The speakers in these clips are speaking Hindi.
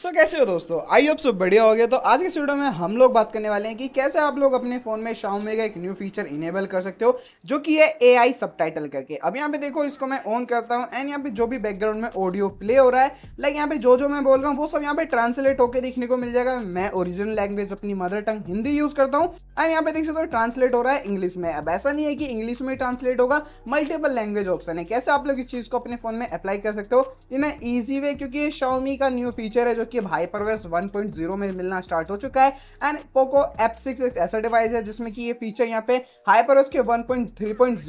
सो so, कैसे हो दोस्तों आई होप सब बढ़िया हो गया तो आज के वीडियो में हम लोग बात करने वाले हैं कि कैसे आप लोग अपने फ़ोन में शाओमी का एक न्यू फीचर इनेबल कर सकते हो जो कि है ए आई करके अब यहाँ पे देखो इसको मैं ऑन करता हूँ एंड यहाँ पे जो भी बैकग्राउंड में ऑडियो प्ले हो रहा है लाइक यहाँ पे जो जो मैं बोल रहा हूँ वो सब यहाँ पे ट्रांसलेट होकर देखने को मिल जाएगा मैं ओरिजिनल लैंग्वेज अपनी मदर टंग हिंदी यूज़ करता हूँ एंड यहाँ पे देख सकते हो ट्रांसलेट हो रहा है इंग्लिश में अब ऐसा नहीं है कि इंग्लिश में ट्रांसलेट होगा मल्टीपल लैंग्वेज ऑप्शन है कैसे आप लोग इस चीज़ को अपने फ़ोन में अप्लाई कर सकते हो इन ईजी वे क्योंकि शाउमी शाओमी का न्यू फीचर है जो कि अब हाइपर वेस वन में मिलना स्टार्ट हो चुका है एंड पोको एप सिक्स एक ऐसा डिवाइस है जिसमें कि ये फीचर यहाँ पे हाइपर वेस के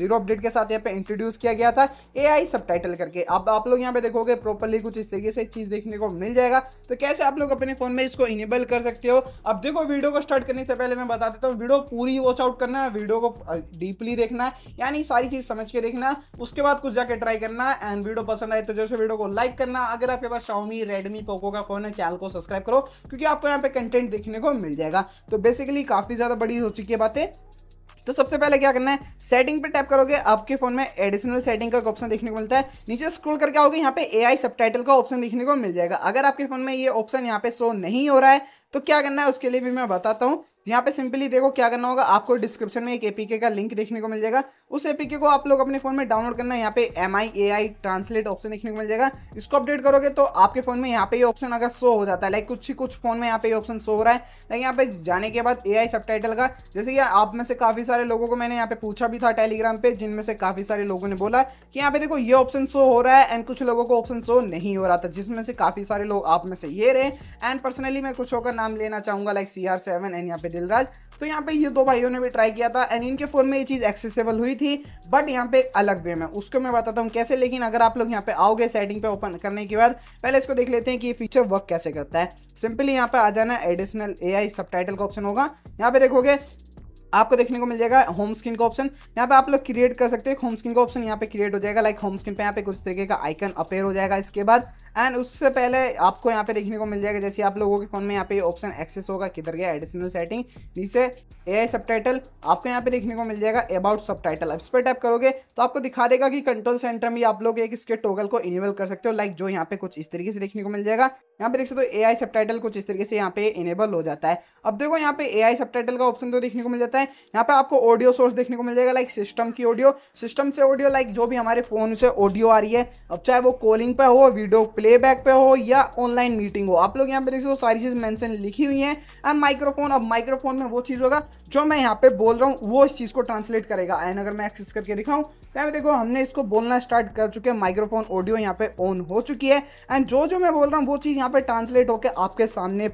1.3.0 अपडेट के साथ यहाँ पे इंट्रोड्यूस किया गया था ए आई करके अब आप लोग यहाँ पे देखोगे प्रॉपरली कुछ इस तरीके से चीज़ देखने को मिल जाएगा तो कैसे आप लोग अपने फ़ोन में इसको इनेबल कर सकते हो अब देखो वीडियो को स्टार्ट करने से पहले मैं बता देता हूँ वीडियो पूरी वॉच आउट करना है वीडियो को डीपली देखना है यानी सारी चीज़ समझ के देखना उसके बाद कुछ जाके ट्राई करना एंड वीडियो पसंद आए तो जैसे वीडियो को लाइक करना अगर आपके पास शाउमी रेडमी पोको का फ़ोन अपने चैनल को सब्सक्राइब करो क्योंकि आपको यहाँ पे कंटेंट देखने को मिल जाएगा तो बेसिकली काफ़ी ज़्यादा बड़ी हो चुकी है बातें तो सबसे पहले क्या करना है सेटिंग पे टैप करोगे आपके फोन में एडिशनल सेटिंग का ऑप्शन देखने को मिलता है नीचे स्क्रॉल करके आओगे यहाँ पे एआई सबटाइटल का ऑप्शन देखने को मिल जाएगा अगर आपके फोन में ये ऑप्शन यहाँ पे शो नहीं हो रहा है तो क्या करना है उसके लिए भी मैं बताता हूँ यहाँ पे सिंपली देखो क्या करना होगा आपको डिस्क्रिप्शन में एक एपीके का लिंक देखने को मिल जाएगा उस एपीके को आप लोग अपने फोन में डाउनलोड करना है यहाँ पे M I A I translate option देखने को मिल जाएगा इसको अपडेट करोगे तो आपके फोन में यहाँ पे ऑप्शन अगर शो हो जाता है लाइक कुछ ही कुछ फोन में यहाँ पे ऑप्शन शो हो रहा है लाइक यहाँ पे जाने के बाद ए आई का जैसे कि आप में से काफी सारे लोगों को मैंने यहाँ पे पूछा भी था टेलीग्राम पे जिनमें से काफी सारे लोगों ने बोला कि यहाँ पे देखो ये ऑप्शन शो हो रहा है एंड कुछ लोगों को ऑप्शन शो नहीं हो रहा था जिसमें से काफी सारे लोग आप में से ये रहे एंड पर्सनली मैं कुछ होकर ना नाम लेना चाहूंगा like C R seven and यहाँ पे दिलराज तो यहाँ पे ये दो भाइयों ने भी ट्राई किया था एंड इनके फ़ोन में ये चीज़ एक्सेसिबल हुई थी बट यहाँ पे अलग वे में उसको मैं बताता हूँ कैसे लेकिन अगर आप लोग यहाँ पे आओगे सेटिंग पे ओपन करने के बाद पहले इसको देख लेते हैं कि ये फीचर वर्क कैसे करता है सिंपली यहाँ पे आ जाना एडिशनल ए आई का ऑप्शन होगा यहाँ पे देखोगे आपको देखने को मिल जाएगा होम स्क्रीन का ऑप्शन यहाँ पे आप लोग क्रिएट कर सकते हैं होम स्क्रीन का ऑप्शन यहाँ पे क्रिएट हो जाएगा लाइक होम स्क्रीन पे यहाँ पे कुछ तरीके का आइकन अपेयर हो जाएगा इसके बाद एंड उससे पहले आपको यहाँ पे देखने को मिल जाएगा जैसे आप लोगों के फोन में यहाँ पे ऑप्शन एक्सेस होगा किधर गया एडिशनल सेटिंग नीचे ए आई टाइटल आपको यहाँ पे देखने को मिल जाएगा अबाउट टाइटल अब इस पर टैप करोगे तो आपको दिखा देगा कि कंट्रोल सेंटर में आप लोग एक इसके टोगल को इनेबल कर सकते हो लाइक जो यहाँ पे कुछ इस तरीके से देखने को मिल जाएगा यहाँ पे देख सकते हो ए आई टाइटल कुछ इस तरीके से यहाँ पे इनेबल हो जाता है अब देखो यहाँ पे ए आई सबटाइटल का ऑप्शन तो देखने को मिल जाता है यहाँ पे आपको ऑडियो सोर्स देखने को मिल जाएगा लाइक सिस्टम की ऑडियो सिस्टम से ऑडियो लाइक जो भी हमारे फोन से ऑडियो आ रही है अब चाहे वो कॉलिंग पर हो वीडियो प्ले प्लेबैक पे हो या ऑनलाइन मीटिंग हो आप लोग यहाँ पे देख सकते हो सारी चीज़ मेंशन लिखी हुई है एंड माइक्रोफोन अब माइक्रोफोन में वो चीज़ होगा जो मैं यहाँ पे बोल रहा हूँ वो इस चीज़ को ट्रांसलेट करेगा एंड अगर मैं एक्सेस करके दिखाऊँ तो यहाँ देखो हमने इसको बोलना स्टार्ट कर चुके हैं माइक्रोफोन ऑडियो यहाँ पे ऑन हो चुकी है एंड जो जो मैं बोल रहा हूँ वो चीज़ यहाँ पे ट्रांसलेट होकर आपके सामने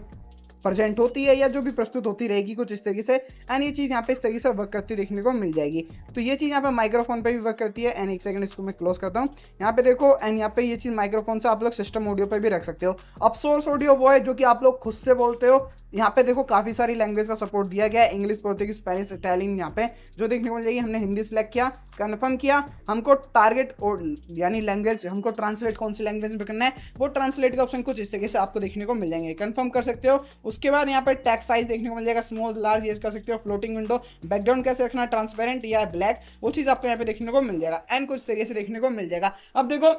प्रेजेंट होती है या जो भी प्रस्तुत होती रहेगी कुछ इस तरीके से एंड ये चीज़ यहाँ पे इस तरीके से वर्क करती देखने को मिल जाएगी तो ये चीज़ यहाँ पे माइक्रोफोन पे भी वर्क करती है एंड एक सेकंड इसको मैं क्लोज करता हूँ यहाँ पे देखो एंड यहाँ पे ये चीज़ माइक्रोफोन से आप लोग सिस्टम ऑडियो पर भी रख सकते हो अब सोर्स ऑडियो वो है जो कि आप लोग खुद से बोलते हो यहाँ पे देखो काफ़ी सारी लैंग्वेज का सपोर्ट दिया गया है इंग्लिश पोर्तुगीज स्पेनिश इटालियन यहाँ पे जो देखने को मिल जाएगी हमने हिंदी सेलेक्ट किया कन्फर्म किया हमको टारगेट और यानी लैंग्वेज हमको ट्रांसलेट कौन सी लैंग्वेज में करना है वो ट्रांसलेट का ऑप्शन कुछ इस तरीके से आपको देखने को मिल जाएंगे कन्फर्म कर सकते हो उसके बाद यहाँ पर टैक्स साइज देखने को मिल जाएगा स्मॉल लार्ज यूज कर सकते हो फ्लोटिंग विंडो बैकग्राउंड कैसे रखना ट्रांसपेरेंट या ब्लैक वो चीज़ आपको यहाँ पे देखने को मिल जाएगा एंड कुछ तरीके से देखने को मिल जाएगा अब देखो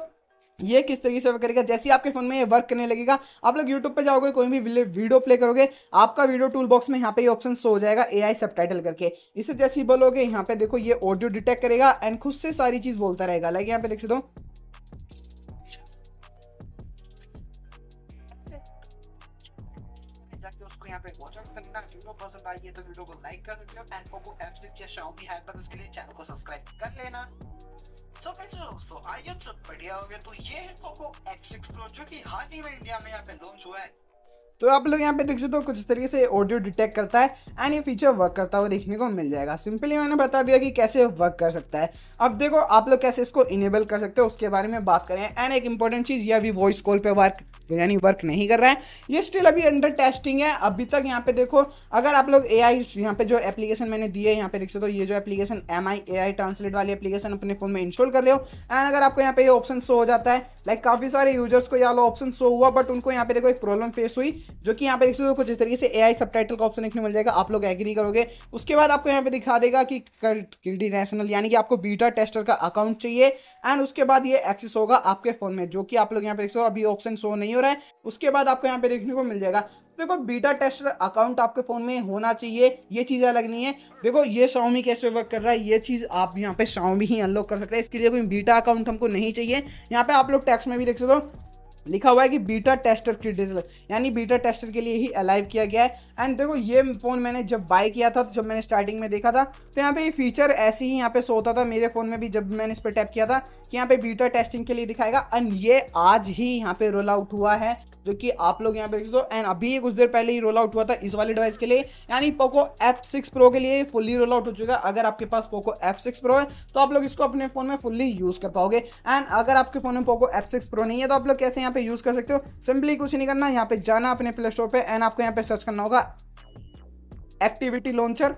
ये किस तरीके से वर्क करेगा जैसे ही आपके फ़ोन में ये वर्क करने लगेगा आप लोग यूट्यूब पे जाओगे कोई भी वीडियो प्ले करोगे आपका वीडियो टूल बॉक्स में यहाँ पे ये ऑप्शन शो हो जाएगा एआई सबटाइटल करके इसे जैसे ही बोलोगे यहाँ पे देखो ये ऑडियो डिटेक्ट करेगा एंड खुद से सारी चीज़ बोलता रहेगा लाइक यहाँ पे देख सकते हो जाके उसको यहाँ पे वॉच आउट करना वीडियो पसंद आई है तो वीडियो को लाइक कर सकते हो एंड पोको एफ सिक्स या भी है पर उसके लिए चैनल को सब्सक्राइब कर लेना सो कैसे दोस्तों आई एम सब बढ़िया हो गया तो ये है पोको एक्स सिक्स प्रो जो कि हाल ही में इंडिया में यहाँ पे लॉन्च हुआ है तो आप लोग यहाँ पे देख सकते हो कुछ इस तरीके से ऑडियो डिटेक्ट करता है एंड ये फीचर वर्क करता हुआ देखने को मिल जाएगा सिंपली मैंने बता दिया कि कैसे वर्क कर सकता है अब देखो आप लोग कैसे इसको इनेबल कर सकते हो उसके बारे में बात करें एंड एक इंपॉर्टेंट चीज़ ये अभी वॉइस कॉल पर वर्क यानी वर्क नहीं कर रहा है ये स्टिल अभी अंडर टेस्टिंग है अभी तक यहाँ पे देखो अगर आप लोग ए आई यहाँ पे जो एप्लीकेशन मैंने दी है यहाँ पे देख सकते हो ये जो application M I A I translate वाली एप्लीकेशन अपने फोन में इंस्टॉल कर रहे हो एंड अगर आपको यहाँ पे ये ऑप्शन शो हो जाता है लाइक काफ़ी सारे यूजर्स को यहाँ लो ऑप्शन शो हुआ बट उनको यहाँ पे देखो एक प्रॉब्लम फेस हुई जो कि यहाँ पे देख सकते हो कुछ इस तरीके से ए आई सब टाइटल का ऑप्शन देखने मिल जाएगा आप लोग एग्री करोगे उसके बाद आपको यहाँ पे दिखा देगा कि किडी नेशनल यानी कि आपको बीटा टेस्टर का अकाउंट चाहिए एंड उसके बाद ये एक्सेस होगा आपके फोन में जो कि आप लोग यहाँ पे देख सकते हो अभी ऑप्शन शो नहीं हो रहा है उसके बाद आपको यहाँ पे देखने को मिल जाएगा देखो बीटा टेस्टर अकाउंट आपके फ़ोन में होना चाहिए ये चीज़ अलग नहीं है देखो ये शाओमी कैसे वर्क कर रहा है ये चीज़ आप यहाँ पे शाओमी ही अनलॉक कर सकते हैं इसके लिए कोई बीटा अकाउंट हमको नहीं चाहिए यहाँ पे आप लोग टैक्स में भी देख सकते हो लिखा हुआ है कि बीटा टेस्टर डिजल यानी बीटा टेस्टर के लिए ही अलाइव किया गया है एंड देखो ये फ़ोन मैंने जब बाय किया था तो जब मैंने स्टार्टिंग में देखा था तो यहाँ पे ये फीचर ऐसे ही यहाँ पे सोता था मेरे फ़ोन में भी जब मैंने इस पर टैप किया था कि यहाँ पे बीटा टेस्टिंग के लिए दिखाएगा एंड ये आज ही यहाँ पे रोल आउट हुआ है जो कि आप लोग यहाँ पे देख सकते हो एंड अभी कुछ देर पहले ही रोल आउट हुआ था इस वाले डिवाइस के लिए यानी पोको एप सिक्स प्रो के लिए फुल्ली रोल आउट हो चुका है अगर आपके पास पोको एप सिक्स प्रो है तो आप लोग इसको अपने फोन में फुल्ली यूज कर पाओगे एंड अगर आपके फोन में पोको एप सिक्स प्रो नहीं है तो आप लोग कैसे यहाँ पे यूज कर सकते हो सिंपली कुछ नहीं करना यहाँ पे जाना अपने प्ले स्टोर पर एंड आपको यहाँ पे सर्च करना होगा एक्टिविटी लॉन्चर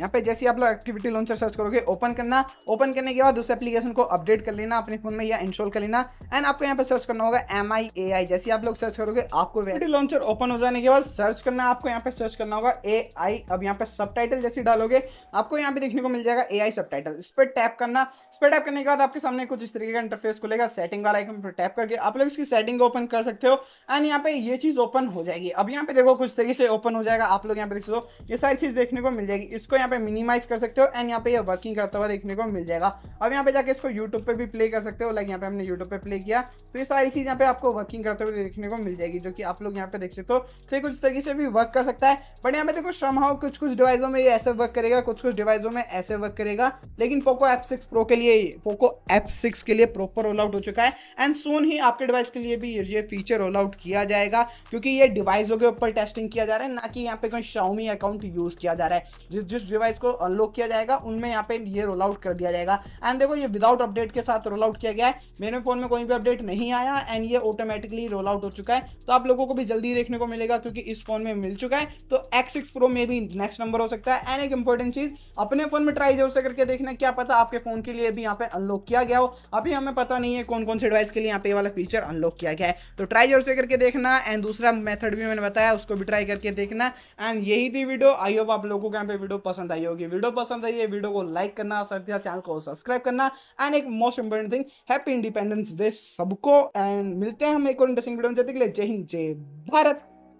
यहाँ पे जैसे आप लोग एक्टिविटी लॉन्चर सर्च करोगे ओपन करना ओपन करने के बाद उस एप्लीकेशन को अपडेट कर लेना अपने फोन में या इंस्टॉल कर लेना एंड आपको यहाँ पे सर्च करना होगा एम आई ए आई जैसे आप लोग सर्च करोगे आपको लॉन्चर ओपन हो जाने के बाद सर्च करना आपको यहाँ पे सर्च करना होगा ए आई अब यहाँ पे सब जैसे डालोगे आपको यहाँ पे देखने को मिल जाएगा ए आई सब टाइटल इस पर टैप करना इस पर टैप करने के बाद आपके सामने कुछ इस तरीके का इंटरफेस खुलेगा सेटिंग वाला आइकन पर टैप करके आप लोग इसकी सेटिंग ओपन कर सकते हो एंड यहाँ पे ये चीज़ ओपन हो जाएगी अब यहाँ पे देखो कुछ तरीके से ओपन हो जाएगा आप लोग यहाँ पे देख हो ये सारी चीज़ देखने को मिल जाएगी इसको यहाँ यहाँ पे मिनिमाइज कर सकते हो एंड यहाँ पे ये वर्किंग करता हुआ देखने को मिल जाएगा अब यहाँ पे जाके इसको यूट्यूब पे भी प्ले कर सकते हो लाइक यहाँ पे हमने यूट्यूब पे प्ले किया तो ये सारी चीज़ यहाँ पे आपको वर्किंग करते हुए देखने को मिल जाएगी जो कि आप लोग यहाँ पे देख सकते हो तो कुछ तरीके से भी वर्क कर सकता है बट यहाँ पे देखो श्रम हाउ कुछ कुछ डिवाइसों में ये ऐसे वर्क करेगा कुछ कुछ डिवाइसों में ऐसे वर्क करेगा लेकिन पोको एप सिक्स प्रो के लिए पोको एप सिक्स के लिए प्रॉपर रोल आउट हो चुका है एंड सोन ही आपके डिवाइस के लिए भी ये फीचर रोल आउट किया जाएगा क्योंकि ये डिवाइसों के ऊपर टेस्टिंग किया जा रहा है ना कि यहाँ पे कोई शाउमी अकाउंट यूज़ किया जा रहा है जिस जिस डिवाइस को अनलॉक किया जाएगा उनमें यहाँ पे ये रोल आउट कर दिया जाएगा एंड देखो ये विदाउट अपडेट के साथ रोल आउट किया गया है मेरे फोन में कोई भी अपडेट नहीं आया एंड ये ऑटोमेटिकली रोल आउट हो चुका है तो आप लोगों को भी जल्दी देखने को मिलेगा क्योंकि इस फोन में मिल चुका है तो एक्स सिक्स प्रो में भी नेक्स्ट नंबर हो सकता है एंड एक इंपॉर्टेंट चीज अपने फोन में ट्राई जरूर से करके देखना क्या पता आपके फोन के लिए भी यहाँ पे अनलॉक किया गया हो अभी हमें पता नहीं है कौन कौन से डिवाइस के लिए यहाँ पे वाला फीचर अनलॉक किया गया है तो ट्राई जरूर से करके देखना एंड दूसरा मेथड भी मैंने बताया उसको भी ट्राई करके देखना एंड यही थी वीडियो आई होप आप लोगों को यहाँ पे वीडियो पसंद पसंद आई होगी वीडियो पसंद आई है वीडियो को लाइक करना साथ ही साथ चैनल को सब्सक्राइब करना एंड एक most important thing happy independence day सबको एंड मिलते हैं हम एक और इंटरेस्टिंग वीडियो में जय हिंद जय भारत